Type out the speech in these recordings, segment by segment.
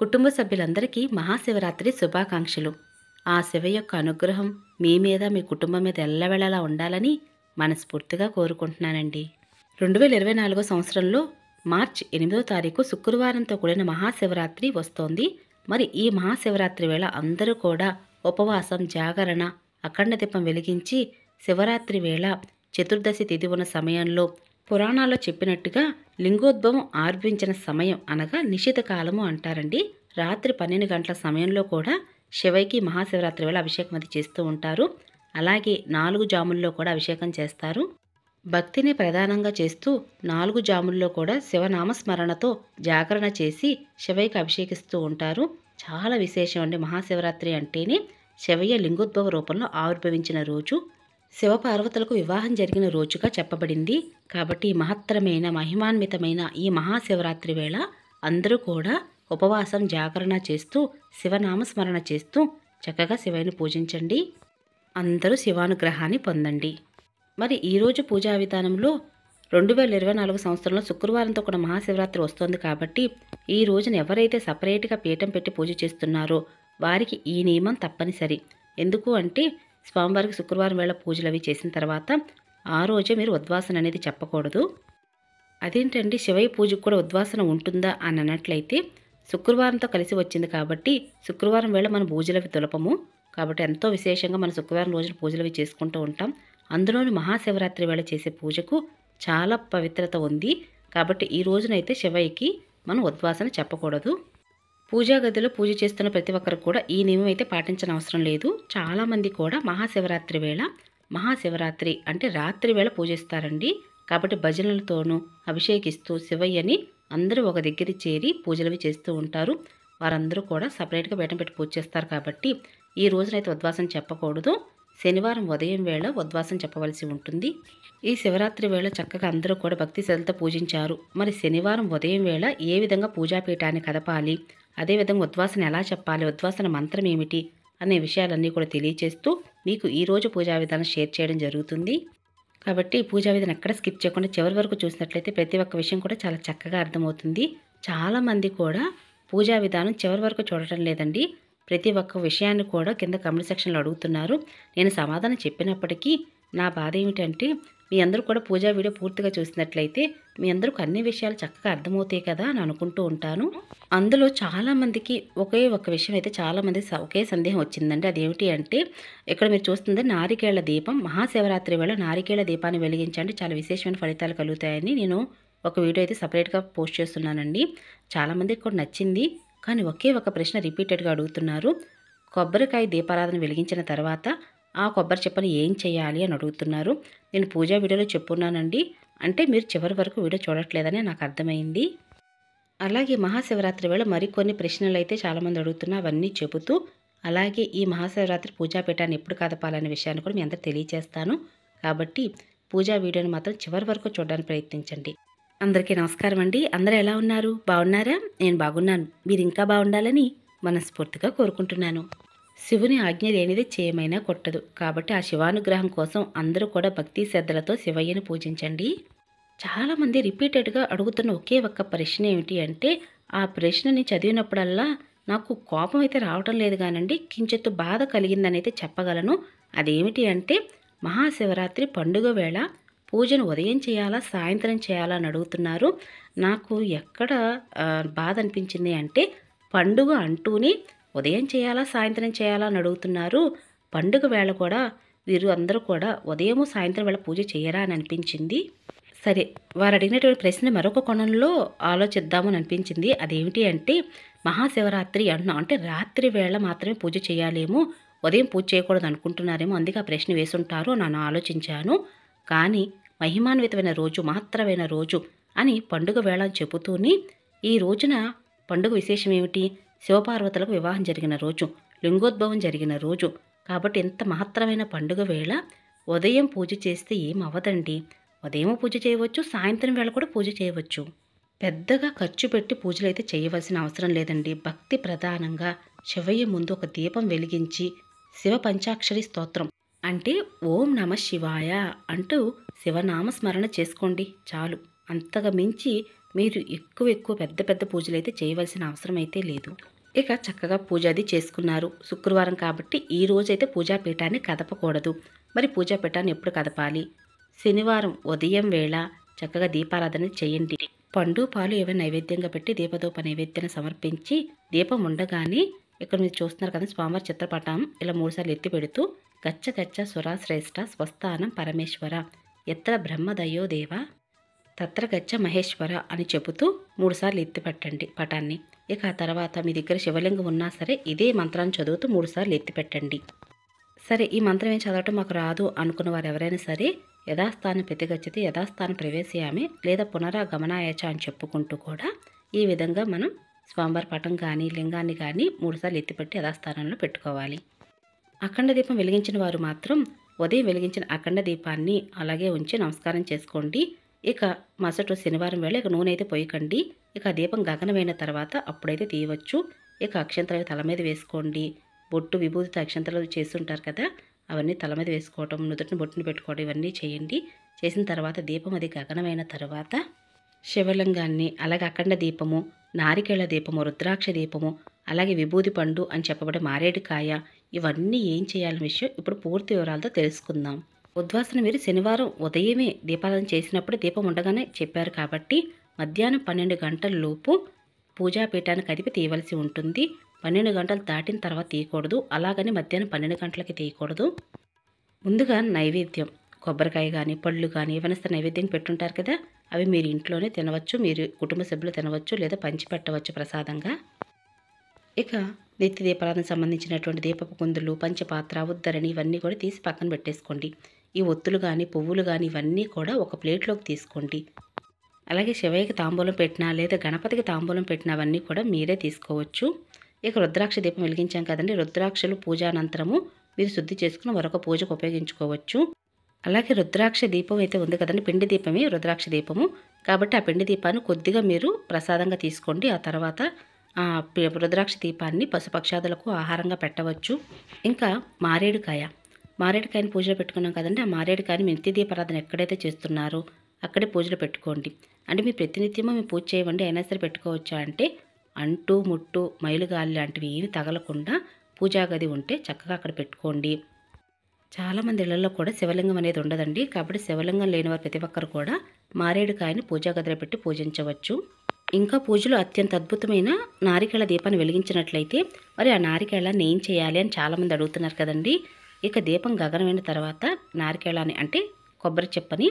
కుటుంబ సభ్యులందరికీ మహాశివరాత్రి శుభాకాంక్షలు ఆ శివ యొక్క అనుగ్రహం మీ మీద మీ కుటుంబం మీద ఎల్లవేళలా ఉండాలని మనస్ఫూర్తిగా కోరుకుంటున్నానండి రెండు వేల ఇరవై నాలుగో సంవత్సరంలో మార్చ్ ఎనిమిదో తారీఖు శుక్రవారంతో కూడిన మహాశివరాత్రి వస్తోంది మరి ఈ మహాశివరాత్రి వేళ అందరూ కూడా ఉపవాసం జాగరణ అఖండ దీపం వెలిగించి శివరాత్రి వేళ చతుర్దశి తిథి ఉన్న సమయంలో పురాణాల్లో చెప్పినట్టుగా లింగోద్భవం ఆర్భించిన సమయం అనగా నిషిత కాలము అంటారండి రాత్రి పన్నెండు గంటల సమయంలో కూడా శివైకి మహాశివరాత్రి వేళ అభిషేకం అది చేస్తూ ఉంటారు అలాగే నాలుగు జాముల్లో కూడా అభిషేకం చేస్తారు భక్తిని ప్రధానంగా చేస్తూ నాలుగు జాముల్లో కూడా శివనామస్మరణతో జాగరణ చేసి శివైకి అభిషేకిస్తూ ఉంటారు చాలా విశేషం అండి మహాశివరాత్రి అంటేనే శివయ్య లింగోద్భవ రూపంలో ఆవిర్భవించిన రోజు శివపార్వతులకు వివాహం జరిగిన రోజుగా చెప్పబడింది కాబట్టి మహత్తరమైన మహిమాన్వితమైన ఈ మహాశివరాత్రి వేళ అందరూ కూడా ఉపవాసం జాగరణ చేస్తూ శివనామస్మరణ చేస్తూ చక్కగా శివయ్యను పూజించండి అందరూ శివానుగ్రహాన్ని పొందండి మరి ఈరోజు పూజా విధానంలో రెండు వేల ఇరవై నాలుగు సంవత్సరంలో శుక్రవారంతో కూడా మహాశివరాత్రి వస్తోంది కాబట్టి ఈ రోజున ఎవరైతే సపరేట్గా పీఠం పెట్టి పూజ చేస్తున్నారో వారికి ఈ నియమం తప్పనిసరి ఎందుకు అంటే స్వామివారికి శుక్రవారం వేళ పూజలు అవి చేసిన తర్వాత ఆ రోజే మీరు ఉద్వాసన అనేది చెప్పకూడదు అదేంటండి శివయ్య పూజకు కూడా ఉద్వాసన ఉంటుందా అని అన్నట్లయితే శుక్రవారంతో కలిసి వచ్చింది కాబట్టి శుక్రవారం వేళ మనం పూజలవి తులపము కాబట్టి ఎంతో విశేషంగా మనం శుక్రవారం రోజున పూజలవి చేసుకుంటూ ఉంటాం అందులోని మహాశివరాత్రి వేళ చేసే పూజకు చాలా పవిత్రత ఉంది కాబట్టి ఈ రోజునైతే శివయ్యకి మనం ఉద్వాసన చెప్పకూడదు పూజా గదిలో పూజ చేస్తున్న ప్రతి ఒక్కరు కూడా ఈ నియమం అయితే పాటించని అవసరం లేదు చాలామంది కూడా మహాశివరాత్రి వేళ మహాశివరాత్రి అంటే రాత్రి వేళ పూజిస్తారండి కాబట్టి భజనలతోనూ అభిషేకిస్తూ శివయ్యని అందరూ ఒక దగ్గర చేరి పూజలవి చేస్తూ ఉంటారు వారందరూ కూడా సపరేట్గా బయట పెట్టి పూజ చేస్తారు కాబట్టి ఈ రోజునైతే ఉద్వాసం చెప్పకూడదు శనివారం ఉదయం వేళ ఉద్వాసం చెప్పవలసి ఉంటుంది ఈ శివరాత్రి వేళ చక్కగా అందరూ కూడా భక్తి శ్రద్ధతో పూజించారు మరి శనివారం ఉదయం వేళ ఏ విధంగా పూజాపీఠాన్ని కదపాలి అదేవిధంగా ఉద్వాసన ఎలా చెప్పాలి ఉద్వాసన మంత్రం ఏమిటి అనే విషయాలన్నీ కూడా తెలియచేస్తూ మీకు ఈరోజు పూజా విధానం షేర్ చేయడం జరుగుతుంది కాబట్టి పూజా విధానం ఎక్కడ స్కిప్ చేయకుండా చివరి వరకు చూసినట్లయితే ప్రతి ఒక్క విషయం కూడా చాలా చక్కగా అర్థమవుతుంది చాలామంది కూడా పూజా విధానం చివరి వరకు చూడటం లేదండి ప్రతి ఒక్క విషయాన్ని కూడా కింద కమెంట్ సెక్షన్లో అడుగుతున్నారు నేను సమాధానం చెప్పినప్పటికీ నా బాధ ఏమిటంటే మీ అందరూ కూడా పూజా వీడియో పూర్తిగా చూసినట్లయితే మీ అందరూ అన్ని విషయాలు చక్కగా అర్థమవుతాయి కదా అని అనుకుంటూ ఉంటాను అందులో చాలామందికి ఒకే ఒక విషయం అయితే చాలామంది ఒకే సందేహం వచ్చిందండి అదేమిటి అంటే ఇక్కడ మీరు చూస్తుంది నారికేళ్ల దీపం మహాశివరాత్రి వేళ నారికేళ్ల దీపాన్ని వెలిగించండి చాలా విశేషమైన ఫలితాలు కలుగుతాయని నేను ఒక వీడియో అయితే సపరేట్గా పోస్ట్ చేస్తున్నానండి చాలామందికి కూడా నచ్చింది కానీ ఒకే ఒక ప్రశ్న రిపీటెడ్గా అడుగుతున్నారు కొబ్బరికాయ దీపారాధన వెలిగించిన తర్వాత ఆ కొబ్బరి చెప్పని ఏం చేయాలి అని అడుగుతున్నారు నేను పూజా వీడియోలో చెప్పున్నానండి అంటే మీరు చివరి వరకు వీడియో చూడట్లేదని నాకు అర్థమైంది అలాగే మహాశివరాత్రి వేళ మరికొన్ని ప్రశ్నలు అయితే చాలామంది అడుగుతున్నా అవన్నీ చెబుతూ అలాగే ఈ మహాశివరాత్రి పూజాపీఠాన్ని ఎప్పుడు కదపాలనే విషయాన్ని కూడా మీ అందరూ తెలియజేస్తాను కాబట్టి పూజా వీడియోని మాత్రం చివరి వరకు చూడడానికి ప్రయత్నించండి అందరికీ నమస్కారం అండి అందరూ ఎలా ఉన్నారు బాగున్నారా నేను బాగున్నాను మీరు ఇంకా బాగుండాలని మనస్ఫూర్తిగా కోరుకుంటున్నాను శివుని ఆజ్ఞ లేనిది చేయమైనా కొట్టదు కాబట్టి ఆ శివానుగ్రహం కోసం అందరూ కూడా భక్తి శ్రద్ధలతో శివయ్యను పూజించండి చాలామంది రిపీటెడ్గా అడుగుతున్న ఒకే ఒక్క ప్రశ్న ఏమిటి అంటే ఆ ప్రశ్నని చదివినప్పుడల్లా నాకు కోపం అయితే రావటం లేదు కానండి కించెత్తు బాధ కలిగిందని అయితే చెప్పగలను అదేమిటి అంటే మహాశివరాత్రి పండుగ వేళ పూజను ఉదయం చేయాలా సాయంత్రం చేయాలా అని అడుగుతున్నారు నాకు ఎక్కడ బాధ అనిపించింది అంటే పండుగ అంటూనే ఉదయం చేయాలా సాయంత్రం చేయాలా అని అడుగుతున్నారు పండుగ వేళ కూడా వీరు అందరూ కూడా ఉదయము సాయంత్రం వేళ పూజ చేయరా అని అనిపించింది సరే వారు అడిగినటువంటి ప్రశ్న మరొక కోణంలో ఆలోచిద్దామని అనిపించింది అదేమిటి అంటే మహాశివరాత్రి అంటున్నాం అంటే రాత్రి వేళ మాత్రమే పూజ చేయాలేమో ఉదయం పూజ చేయకూడదు అనుకుంటున్నారేమో అందుకే ఆ ప్రశ్న వేసుంటారు నన్ను ఆలోచించాను కానీ మహిమాన్వితమైన రోజు మాత్రమైన రోజు అని పండుగ వేళ చెబుతూనే ఈ రోజున పండుగ విశేషం ఏమిటి శివపార్వతులకు వివాహం జరిగిన రోజు లింగోద్భవం జరిగిన రోజు కాబట్టి ఇంత మహత్తరమైన పండుగ వేళ ఉదయం పూజ చేస్తే ఏం అవ్వదండి ఉదయం పూజ చేయవచ్చు సాయంత్రం వేళ కూడా పూజ చేయవచ్చు పెద్దగా ఖర్చు పెట్టి పూజలు అయితే చేయవలసిన అవసరం లేదండి భక్తి ప్రధానంగా శివయ్య ముందు ఒక దీపం వెలిగించి శివ పంచాక్షరి స్తోత్రం అంటే ఓం నమ శివాయ అంటూ శివనామస్మరణ చేసుకోండి చాలు అంతగా మించి మీరు ఎక్కువ ఎక్కువ పెద్ద పెద్ద పూజలు అయితే చేయవలసిన అవసరం అయితే లేదు ఇక చక్కగా పూజ అది చేసుకున్నారు శుక్రవారం కాబట్టి ఈ రోజైతే పూజాపీఠాన్ని కదపకూడదు మరి పూజాపీఠాన్ని ఎప్పుడు కదపాలి శనివారం ఉదయం వేళ చక్కగా దీపారాధన చేయండి పండు పాలు ఏవైనా నైవేద్యంగా పెట్టి దీపదోప నైవేద్యాన్ని సమర్పించి దీపం ఉండగానే ఇక్కడ మీరు చూస్తున్నారు కదా స్వామివారి చిత్రపటం ఇలా మూడుసార్లు ఎత్తి పెడుతూ గచ్చ గచ్చ సురాశ్రేష్ఠ స్వస్థానం పరమేశ్వర ఎత్ర బ్రహ్మదయో దేవ తత్ర గచ్చ మహేశ్వర అని చెబుతూ మూడుసార్లు ఎత్తి పటాన్ని ఇక ఆ తర్వాత మీ దగ్గర శివలింగం ఉన్నా సరే ఇదే మంత్రాన్ని చదువుతూ మూడుసార్లు ఎత్తి పెట్టండి సరే ఈ మంత్రం ఏం చదవటం మాకు రాదు అనుకున్న వారు ఎవరైనా సరే యథాస్థానం పెతిగచ్చితే యథాస్థానం ప్రవేశయామే లేదా పునరాగమనాయచ అని చెప్పుకుంటూ కూడా ఈ విధంగా మనం స్వామివారి పటం కానీ లింగాన్ని కానీ మూడుసార్లు ఎత్తిపెట్టి యథాస్థానంలో పెట్టుకోవాలి అఖండ దీపం వెలిగించిన వారు మాత్రం ఉదయం వెలిగించిన అఖండ దీపాన్ని అలాగే ఉంచి నమస్కారం చేసుకోండి ఇక మసటు శనివారం వేళ ఇక నూనె అయితే పోయకండి ఇక దీపం గగనమైన తర్వాత అప్పుడైతే తీయవచ్చు ఇక అక్షంతరాలు తల మీద వేసుకోండి బొట్టు విభూతితో అక్షంతరాలు చేస్తుంటారు కదా అవన్నీ తల మీద వేసుకోవటం నుదుటిని బొట్టును పెట్టుకోవడం ఇవన్నీ చేయండి చేసిన తర్వాత దీపం అది గగనమైన తర్వాత శివలింగాన్ని అలాగే అఖండ దీపము నారికేళ దీపము రుద్రాక్ష దీపము అలాగే విభూది పండు అని చెప్పబడే మారేడుకాయ ఇవన్నీ ఏం చేయాలనే విషయం ఇప్పుడు పూర్తి వివరాలతో తెలుసుకుందాం ఉద్వాసన మీరు శనివారం ఉదయమే దీపారాధన చేసినప్పుడు దీపం ఉండగానే చెప్పారు కాబట్టి మధ్యాహ్నం పన్నెండు గంటల లోపు పూజాపీఠానికి అదిపి తీయవలసి ఉంటుంది పన్నెండు గంటలు దాటిన తర్వాత తీయకూడదు అలాగని మధ్యాహ్నం పన్నెండు గంటలకి తీయకూడదు ముందుగా నైవేద్యం కొబ్బరికాయ కానీ పళ్ళు కానీ ఏమైనా నైవేద్యం పెట్టుంటారు కదా అవి మీరు ఇంట్లోనే తినవచ్చు మీరు కుటుంబ సభ్యులు తినవచ్చు లేదా పంచి పెట్టవచ్చు ప్రసాదంగా ఇక నిత్య దీపాలకు సంబంధించినటువంటి దీపపు కుందులు పంచపాత్ర ఉద్దరణి ఇవన్నీ కూడా తీసి పక్కన పెట్టేసుకోండి ఈ ఒత్తులు కానీ పువ్వులు కానీ ఇవన్నీ కూడా ఒక ప్లేట్లోకి తీసుకోండి అలాగే శివయ్యకి తాంబూలం పెట్టినా లేదా గణపతికి తాంబూలం పెట్టినా అవన్నీ కూడా మీరే తీసుకోవచ్చు ఇక రుద్రాక్ష దీపం వెలిగించాం కదండి రుద్రాక్షలు పూజ అనంతరము మీరు శుద్ధి చేసుకుని మరొక పూజకు ఉపయోగించుకోవచ్చు అలాగే రుద్రాక్ష దీపం అయితే ఉంది కదండి పిండి దీపమే రుద్రాక్ష దీపము కాబట్టి ఆ పిండి దీపాన్ని కొద్దిగా మీరు ప్రసాదంగా తీసుకోండి ఆ తర్వాత రుద్రాక్ష దీపాన్ని పశుపక్షాదులకు ఆహారంగా పెట్టవచ్చు ఇంకా మారేడుకాయ మారేడుకాయని పూజలు పెట్టుకున్నాం కదండి ఆ మారేడుకాయని మీ నిత్య దీపారాధన ఎక్కడైతే చేస్తున్నారో అక్కడే పూజలు పెట్టుకోండి అంటే మీ ప్రతినిత్యమో మేము పూజ చేయవండి అయినా సరే పెట్టుకోవచ్చా అంటే అంటు ముట్టు మైలుగాలి లాంటివి ఏమి తగలకుండా పూజా గది ఉంటే చక్కగా అక్కడ పెట్టుకోండి చాలామంది ఇళ్లలో కూడా శివలింగం అనేది ఉండదండి కాబట్టి శివలింగం లేని వారు ప్రతి ఒక్కరు కూడా మారేడుకాయని పూజా గదిలో పెట్టి పూజించవచ్చు ఇంకా పూజలో అత్యంత అద్భుతమైన నారికేళ దీపాన్ని వెలిగించినట్లయితే మరి ఆ నారికేళ నేను చేయాలి అని చాలామంది అడుగుతున్నారు కదండి ఇక దీపం గగనమైన తర్వాత నారికేళాన్ని అంటే కొబ్బరి చెప్పని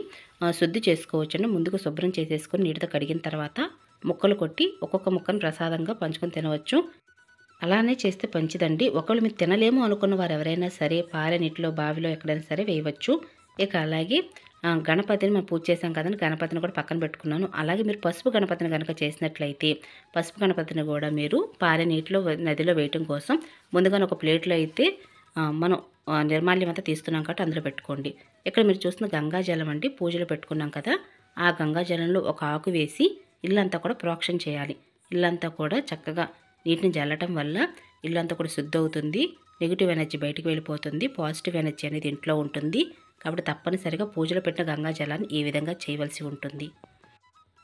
శుద్ధి చేసుకోవచ్చండి ముందుకు శుభ్రం చేసేసుకొని నీటితో కడిగిన తర్వాత ముక్కలు కొట్టి ఒక్కొక్క ముక్కను ప్రసాదంగా పంచుకొని తినవచ్చు అలానే చేస్తే పంచిదండి ఒకళ్ళు మీరు తినలేము అనుకున్న వారు ఎవరైనా సరే పారే నీటిలో బావిలో ఎక్కడైనా సరే వేయవచ్చు ఇక అలాగే గణపతిని మనం పూజ చేసాం కదండి గణపతిని కూడా పక్కన పెట్టుకున్నాను అలాగే మీరు పసుపు గణపతిని కనుక చేసినట్లయితే పసుపు గణపతిని కూడా మీరు పారే నీటిలో నదిలో వేయటం కోసం ముందుగానే ఒక ప్లేట్లో అయితే మనం నిర్మాల్యం అంతా తీస్తున్నాం కాబట్టి అందులో పెట్టుకోండి ఇక్కడ మీరు చూస్తున్న గంగాజలం అండి పూజలు పెట్టుకున్నాం కదా ఆ గంగాజలంలో ఒక ఆకు వేసి ఇల్లంతా కూడా ప్రోక్షణ చేయాలి ఇల్లంతా కూడా చక్కగా నీటిని జల్లటం వల్ల ఇల్లంతా కూడా శుద్ధి అవుతుంది నెగిటివ్ ఎనర్జీ బయటకు వెళ్ళిపోతుంది పాజిటివ్ ఎనర్జీ అనేది ఇంట్లో ఉంటుంది కాబట్టి తప్పనిసరిగా పూజలో పెట్టిన గంగా జలాన్ని ఈ విధంగా చేయవలసి ఉంటుంది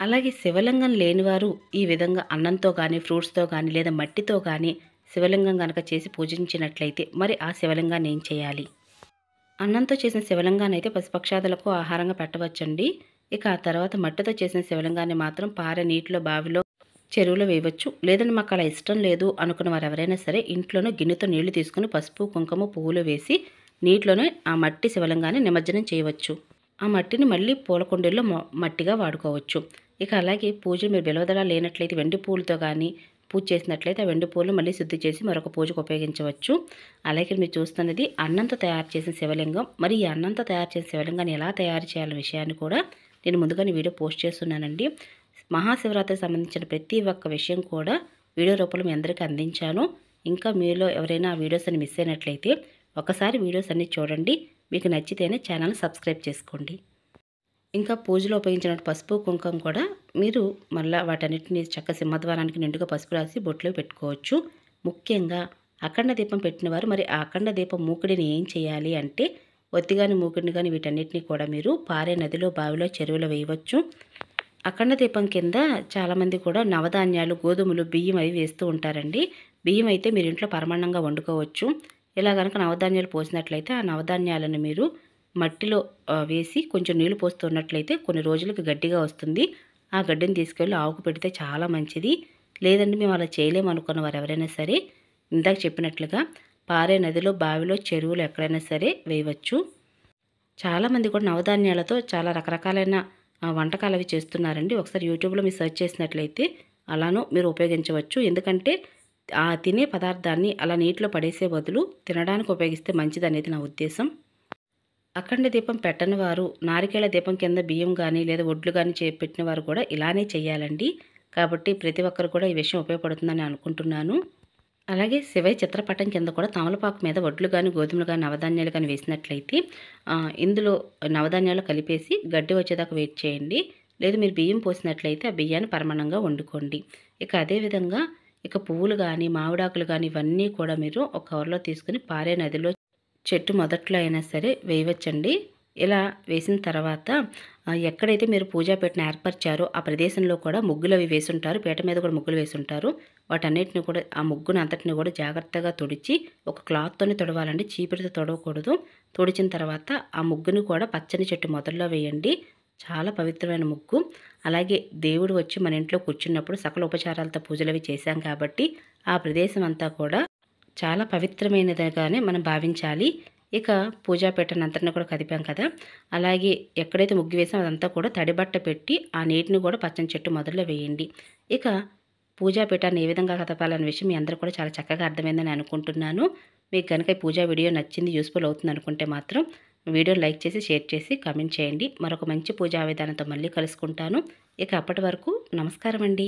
అలాగే శివలింగం లేనివారు ఈ విధంగా అన్నంతో కానీ ఫ్రూట్స్తో కానీ లేదా మట్టితో కానీ శివలింగం కనుక చేసి పూజించినట్లయితే మరి ఆ శివలింగాన్ని ఏం చేయాలి అన్నంతో చేసిన శివలింగాన్ని అయితే పశుపక్షాదులకు ఆహారంగా పెట్టవచ్చండి ఇక ఆ తర్వాత మట్టితో చేసిన శివలింగాన్ని మాత్రం పార నీటిలో బావిలో చెరువులో వేయవచ్చు లేదని మాకు అలా ఇష్టం లేదు అనుకున్న వారు ఎవరైనా సరే ఇంట్లోనూ గిన్నెతో నీళ్లు తీసుకుని పసుపు కుంకుమ పువ్వులు వేసి నీటిలోనే ఆ మట్టి శివలింగాన్ని నిమజ్జనం చేయవచ్చు ఆ మట్టిని మళ్ళీ పూల కుండీల్లో మట్టిగా వాడుకోవచ్చు ఇక అలాగే పూజలు మీరు బిలవదలా లేనట్లయితే వెండి పూలతో కానీ పూజ చేసినట్లయితే ఆ వెండి పూలను మళ్ళీ శుద్ధి చేసి మరొక పూజకు ఉపయోగించవచ్చు అలాగే మీరు చూస్తున్నది అన్నంతో తయారు చేసిన శివలింగం మరి ఈ అన్నంతో తయారు చేసిన శివలింగాన్ని ఎలా తయారు చేయాలనే విషయాన్ని కూడా నేను ముందుగానే వీడియో పోస్ట్ చేస్తున్నానండి మహాశివరాత్రికి సంబంధించిన ప్రతి ఒక్క విషయం కూడా వీడియో రూపంలో మీ అందరికీ అందించాను ఇంకా మీలో ఎవరైనా ఆ వీడియోస్ని మిస్ అయినట్లయితే ఒకసారి వీడియోస్ అన్నీ చూడండి మీకు నచ్చితేనే ఛానల్ సబ్స్క్రైబ్ చేసుకోండి ఇంకా పూజలో ఉపయోగించిన పసుపు కుంకుమ కూడా మీరు మళ్ళీ వాటన్నిటిని చక్క సింహద్వారానికి నిండుగా పసుపు రాసి బొట్లో పెట్టుకోవచ్చు ముఖ్యంగా అఖండ దీపం పెట్టిన వారు మరి ఆ అఖండ దీపం మూకుడిని ఏం చేయాలి అంటే ఒత్తిగాని మూకుడిని కానీ వీటన్నిటిని కూడా మీరు పారే నదిలో బావిలో చెరువులో వేయవచ్చు అఖండ దీపం కింద చాలామంది కూడా నవధాన్యాలు గోధుమలు బియ్యం అవి వేస్తూ ఉంటారండి బియ్యం అయితే మీరు ఇంట్లో పరమాణంగా వండుకోవచ్చు ఇలా కనుక నవధాన్యాలు పోసినట్లయితే ఆ నవధాన్యాలను మీరు మట్టిలో వేసి కొంచెం నీళ్లు పోస్తున్నట్లయితే కొన్ని రోజులకు గడ్డిగా వస్తుంది ఆ గడ్డిని తీసుకెళ్ళి ఆవుకు పెడితే చాలా మంచిది లేదంటే మేము అలా చేయలేము అనుకున్న వారు ఎవరైనా సరే ఇందాక చెప్పినట్లుగా పారే నదిలో బావిలో చెరువులు ఎక్కడైనా సరే వేయవచ్చు చాలామంది కూడా నవధాన్యాలతో చాలా రకరకాలైన వంటకాలు అవి చేస్తున్నారండి ఒకసారి యూట్యూబ్లో మీరు సెర్చ్ చేసినట్లయితే అలానూ మీరు ఉపయోగించవచ్చు ఎందుకంటే ఆ తినే పదార్థాన్ని అలా నీటిలో పడేసే బదులు తినడానికి ఉపయోగిస్తే మంచిది అనేది నా ఉద్దేశం అఖండ దీపం పెట్టని వారు నారికేళ దీపం కింద బియ్యం కానీ లేదా ఒడ్లు కానీ పెట్టిన వారు కూడా ఇలానే చేయాలండి కాబట్టి ప్రతి ఒక్కరు కూడా ఈ విషయం ఉపయోగపడుతుందని అనుకుంటున్నాను అలాగే శివయ్య చిత్రపటం కింద కూడా తమలపాకు మీద వడ్లు కానీ గోధుమలు కానీ నవధాన్యాలు కానీ వేసినట్లయితే ఇందులో నవధాన్యాలు కలిపేసి గడ్డి వచ్చేదాకా వెయిట్ చేయండి లేదు మీరు బియ్యం పోసినట్లయితే ఆ బియ్యాన్ని పరమాణంగా వండుకోండి ఇక అదేవిధంగా ఇక పువ్వులు కానీ మామిడాకులు కానీ ఇవన్నీ కూడా మీరు ఒక కవర్లో తీసుకుని పారే నదిలో చెట్టు మొదట్లో అయినా సరే వేయవచ్చండి ఇలా వేసిన తర్వాత ఎక్కడైతే మీరు పూజా పెట్టిన ఏర్పరిచారో ఆ ప్రదేశంలో కూడా ముగ్గులు అవి వేసుంటారు పీట మీద కూడా ముగ్గులు వేసుంటారు వాటన్నిటిని కూడా ఆ ముగ్గును అంతటిని కూడా జాగ్రత్తగా తుడిచి ఒక క్లాత్తోనే తొడవాలండి చీపిరితో తొడవకూడదు తుడిచిన తర్వాత ఆ ముగ్గును కూడా పచ్చని చెట్టు మొదల్లో వేయండి చాలా పవిత్రమైన ముగ్గు అలాగే దేవుడు వచ్చి మన ఇంట్లో కూర్చున్నప్పుడు సకల ఉపచారాలతో పూజలవి చేశాం కాబట్టి ఆ ప్రదేశం అంతా కూడా చాలా పవిత్రమైనదిగానే మనం భావించాలి ఇక పూజాపీఠనంతటిని కూడా కదిపాం కదా అలాగే ఎక్కడైతే ముగ్గు వేసాం అదంతా కూడా తడిబట్ట పెట్టి ఆ నీటిని కూడా పచ్చని చెట్టు మొదలు వేయండి ఇక పూజాపీఠాన్ని ఏ విధంగా కదపాలనే విషయం మీ అందరూ కూడా చాలా చక్కగా అర్థమైందని అనుకుంటున్నాను మీకు కనుక ఈ పూజా వీడియో నచ్చింది యూస్ఫుల్ అవుతుంది అనుకుంటే మాత్రం వీడియో లైక్ చేసి షేర్ చేసి కామెంట్ చేయండి మరొక మంచి పూజా విధానంతో మళ్ళీ కలుసుకుంటాను ఇక అప్పటి వరకు నమస్కారం అండి